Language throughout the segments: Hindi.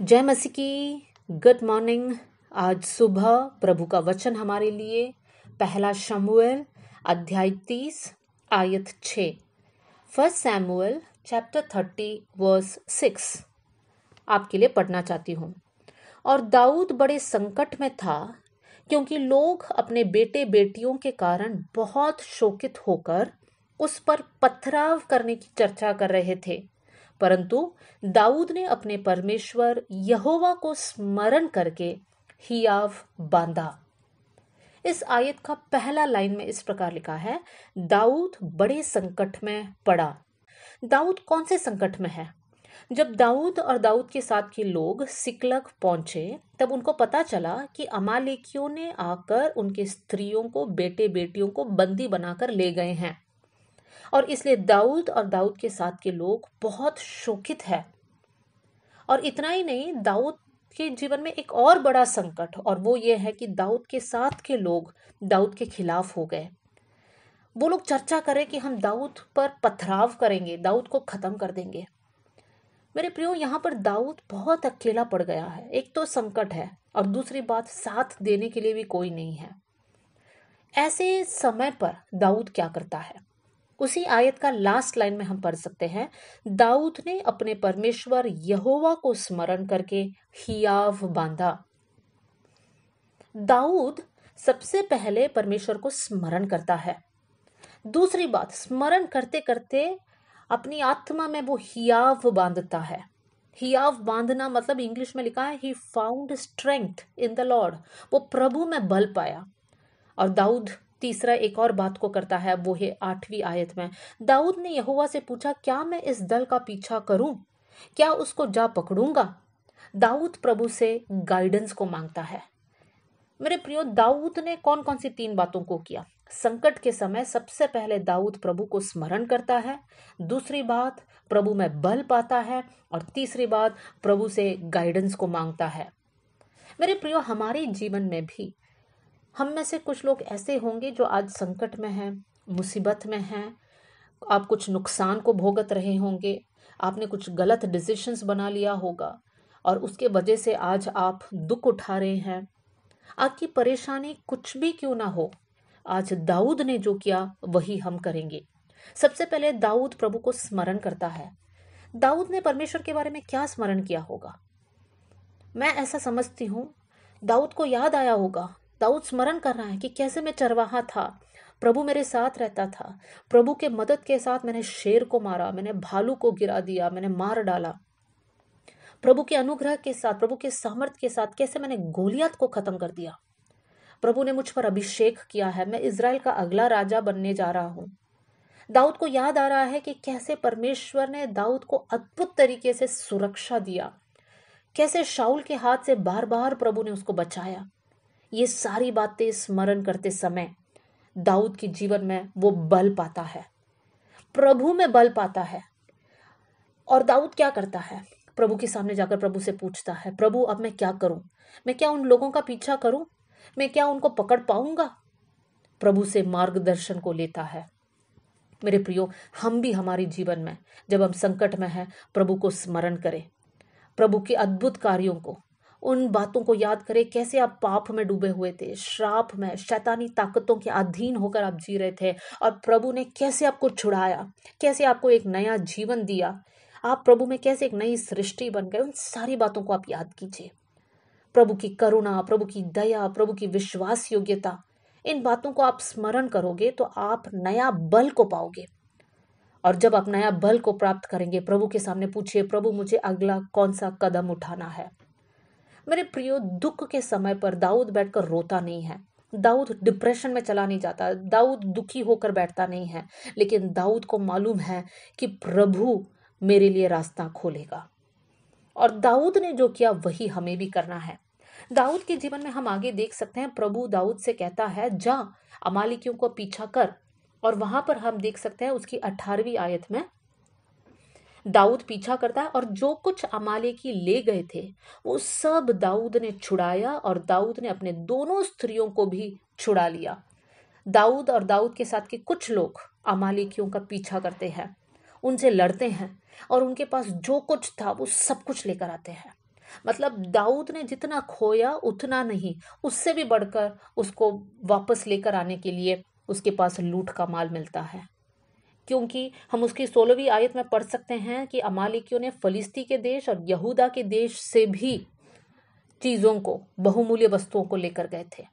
जय मसी की गुड मॉर्निंग आज सुबह प्रभु का वचन हमारे लिए पहला शमुएल अध्याय तीस आयत छ first Samuel chapter thirty verse six आपके लिए पढ़ना चाहती हूँ और दाऊद बड़े संकट में था क्योंकि लोग अपने बेटे बेटियों के कारण बहुत शोकित होकर उस पर पथराव करने की चर्चा कर रहे थे परंतु दाऊद ने अपने परमेश्वर यहोवा को स्मरण करके हियाव बांधा इस आयत का पहला लाइन में इस प्रकार लिखा है दाऊद बड़े संकट में पड़ा दाऊद कौन से संकट में है जब दाऊद और दाऊद के साथ के लोग सिकलक पहुंचे तब उनको पता चला कि अमालेकियों ने आकर उनके स्त्रियों को बेटे बेटियों को बंदी बनाकर ले गए हैं और इसलिए दाऊद और दाऊद के साथ के लोग बहुत शोकित है और इतना ही नहीं दाऊद के जीवन में एक और बड़ा संकट और वो ये है कि दाऊद के साथ के लोग दाऊद के खिलाफ हो गए वो लोग चर्चा करें कि हम दाऊद पर पथराव करेंगे दाऊद को ख़त्म कर देंगे मेरे प्रियो यहाँ पर दाऊद बहुत अकेला पड़ गया है एक तो संकट है और दूसरी बात साथ देने के लिए भी कोई नहीं है ऐसे समय पर दाऊद क्या करता है उसी आयत का लास्ट लाइन में हम पढ़ सकते हैं दाऊद ने अपने परमेश्वर यहोवा को स्मरण करके हियाव बांधा दाऊद सबसे पहले परमेश्वर को स्मरण करता है दूसरी बात स्मरण करते करते अपनी आत्मा में वो हियाव बांधता है हियाव बांधना मतलब इंग्लिश में लिखा है he found strength in the Lord वो प्रभु में बल पाया और दाऊद तीसरा एक और बात को करता है वो है आठवीं आयत में दाऊद ने यहुआ से पूछा क्या मैं इस दल का पीछा करूं क्या उसको जा पकड़ूंगा दाऊद प्रभु से गाइडेंस को मांगता है मेरे प्रियो दाऊद ने कौन कौन सी तीन बातों को किया संकट के समय सबसे पहले दाऊद प्रभु को स्मरण करता है दूसरी बात प्रभु में बल पाता है और तीसरी बात प्रभु से गाइडेंस को मांगता है मेरे प्रियो हमारे जीवन में भी हम में से कुछ लोग ऐसे होंगे जो आज संकट में हैं मुसीबत में हैं आप कुछ नुकसान को भोगत रहे होंगे आपने कुछ गलत डिसीशंस बना लिया होगा और उसके वजह से आज आप दुख उठा रहे हैं आपकी परेशानी कुछ भी क्यों ना हो आज दाऊद ने जो किया वही हम करेंगे सबसे पहले दाऊद प्रभु को स्मरण करता है दाऊद ने परमेश्वर के बारे में क्या स्मरण किया होगा मैं ऐसा समझती हूँ दाऊद को याद आया होगा दाऊद स्मरण कर रहा है कि कैसे मैं चरवाहा था प्रभु मेरे साथ रहता था प्रभु के मदद के साथ मैंने शेर को मारा मैंने भालू को गिरा दिया मैंने मार डाला प्रभु के अनुग्रह के साथ प्रभु के सामर्थ्य के साथ कैसे मैंने गोलियात को खत्म कर दिया प्रभु ने मुझ पर अभिषेक किया है मैं इसराइल का अगला राजा बनने जा रहा हूं दाऊद को याद आ रहा है कि कैसे परमेश्वर ने दाऊद को अद्भुत तरीके से सुरक्षा दिया कैसे शाउल के हाथ से बार बार प्रभु ने उसको बचाया ये सारी बातें स्मरण करते समय दाऊद के जीवन में वो बल पाता है प्रभु में बल पाता है और दाऊद क्या करता है प्रभु के सामने जाकर प्रभु से पूछता है प्रभु अब मैं क्या करूं मैं क्या उन लोगों का पीछा करूं मैं क्या उनको पकड़ पाऊंगा प्रभु से मार्गदर्शन को लेता है मेरे प्रियो हम भी हमारे जीवन में जब हम संकट में हैं प्रभु को स्मरण करें प्रभु के अद्भुत कार्यों को उन बातों को याद करें कैसे आप पाप में डूबे हुए थे श्राप में शैतानी ताकतों के अधीन होकर आप जी रहे थे और प्रभु ने कैसे आपको छुड़ाया कैसे आपको एक नया जीवन दिया आप प्रभु में कैसे एक नई सृष्टि बन गए उन सारी बातों को आप याद कीजिए प्रभु की करुणा प्रभु की दया प्रभु की विश्वास योग्यता इन बातों को आप स्मरण करोगे तो आप नया बल को पाओगे और जब आप नया बल को प्राप्त करेंगे प्रभु के सामने पूछिए प्रभु मुझे अगला कौन सा कदम उठाना है मेरे प्रियो दुख के समय पर दाऊद बैठकर रोता नहीं है दाऊद डिप्रेशन में चला नहीं जाता दाऊद दुखी होकर बैठता नहीं है लेकिन दाऊद को मालूम है कि प्रभु मेरे लिए रास्ता खोलेगा और दाऊद ने जो किया वही हमें भी करना है दाऊद के जीवन में हम आगे देख सकते हैं प्रभु दाऊद से कहता है जा अमालिकियों को पीछा कर और वहां पर हम देख सकते हैं उसकी अठारहवीं आयत में दाऊद पीछा करता है और जो कुछ की ले गए थे वो सब दाऊद ने छुड़ाया और दाऊद ने अपने दोनों स्त्रियों को भी छुड़ा लिया दाऊद और दाऊद के साथ के कुछ लोग अमालेकियों का पीछा करते हैं उनसे लड़ते हैं और उनके पास जो कुछ था वो सब कुछ लेकर आते हैं मतलब दाऊद ने जितना खोया उतना नहीं उससे भी बढ़कर उसको वापस लेकर आने के लिए उसके पास लूट का माल मिलता है क्योंकि हम उसकी सोलहवीं आयत में पढ़ सकते हैं कि अमालिकियों ने फलिस्ती के देश और यहूदा के देश से भी चीज़ों को बहुमूल्य वस्तुओं को लेकर गए थे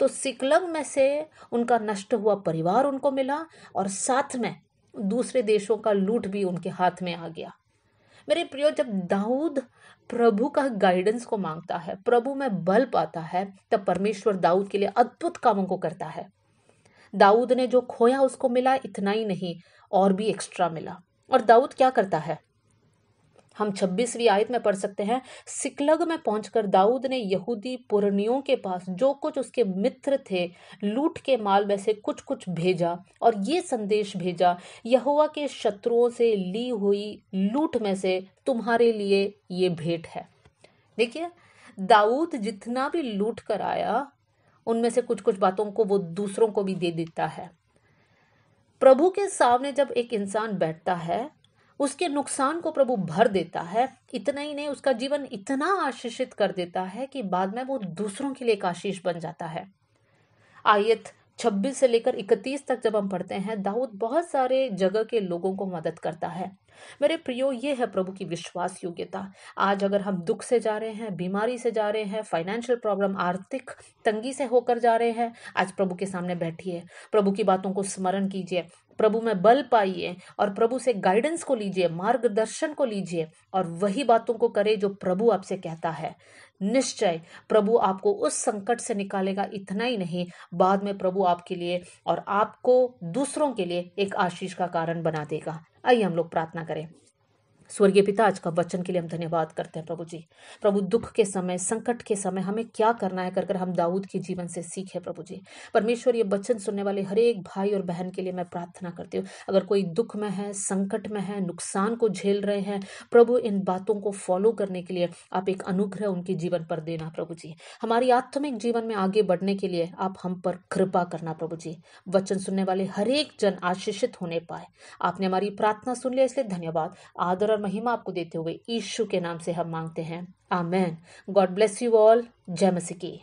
तो सिकलग में से उनका नष्ट हुआ परिवार उनको मिला और साथ में दूसरे देशों का लूट भी उनके हाथ में आ गया मेरे प्रियो जब दाऊद प्रभु का गाइडेंस को मांगता है प्रभु में बल पाता है तब परमेश्वर दाऊद के लिए अद्भुत कामों को करता है दाऊद ने जो खोया उसको मिला इतना ही नहीं और भी एक्स्ट्रा मिला और दाऊद क्या करता है हम छब्बीसवीं आयत में पढ़ सकते हैं सिकलग में पहुंचकर दाऊद ने यहूदी पुरनियों के पास जो कुछ उसके मित्र थे लूट के माल में से कुछ कुछ भेजा और ये संदेश भेजा यहुआ के शत्रुओं से ली हुई लूट में से तुम्हारे लिए ये भेंट है देखिए दाऊद जितना भी लूट कर आया उनमें से कुछ कुछ बातों को वो दूसरों को भी दे देता है प्रभु के सामने जब एक इंसान बैठता है उसके नुकसान को प्रभु भर देता है इतना ही नहीं उसका जीवन इतना आशीषित कर देता है कि बाद में वो दूसरों के लिए एक आशीष बन जाता है आयत 26 से लेकर 31 तक जब हम पढ़ते हैं दाऊद बहुत सारे जगह के लोगों को मदद करता है मेरे प्रियो ये है प्रभु की विश्वास योग्यता आज अगर हम दुख से जा रहे हैं बीमारी से जा रहे हैं फाइनेंशियल प्रॉब्लम आर्थिक तंगी से होकर जा रहे हैं आज प्रभु के सामने बैठिए प्रभु की बातों को स्मरण कीजिए प्रभु में बल पाइए और प्रभु से गाइडेंस को लीजिए मार्गदर्शन को लीजिए और वही बातों को करे जो प्रभु आपसे कहता है निश्चय प्रभु आपको उस संकट से निकालेगा इतना ही नहीं बाद में प्रभु आपके लिए और आपको दूसरों के लिए एक आशीष का कारण बना देगा आइए हम लोग प्रार्थना करें स्वर्गीय पिता आज का वचन के लिए हम धन्यवाद करते हैं प्रभु जी प्रभु दुख के समय संकट के समय हमें क्या करना है कर कर हम दाऊद के जीवन से सीखे प्रभु जी परमेश्वर ये वचन सुनने वाले हर एक भाई और बहन के लिए मैं प्रार्थना करती हूँ अगर कोई दुख में है संकट में है नुकसान को झेल रहे हैं प्रभु इन बातों को फॉलो करने के लिए आप एक अनुग्रह उनके जीवन पर देना प्रभु जी हमारी आत्मिक जीवन में आगे बढ़ने के लिए आप हम पर कृपा करना प्रभु जी वचन सुनने वाले हरेक जन आशीषित होने पाए आपने हमारी प्रार्थना सुन लिया इसलिए धन्यवाद आदर और महिमा आपको देते हुए ईशु के नाम से हम मांगते हैं amen God bless you all जय मसीह की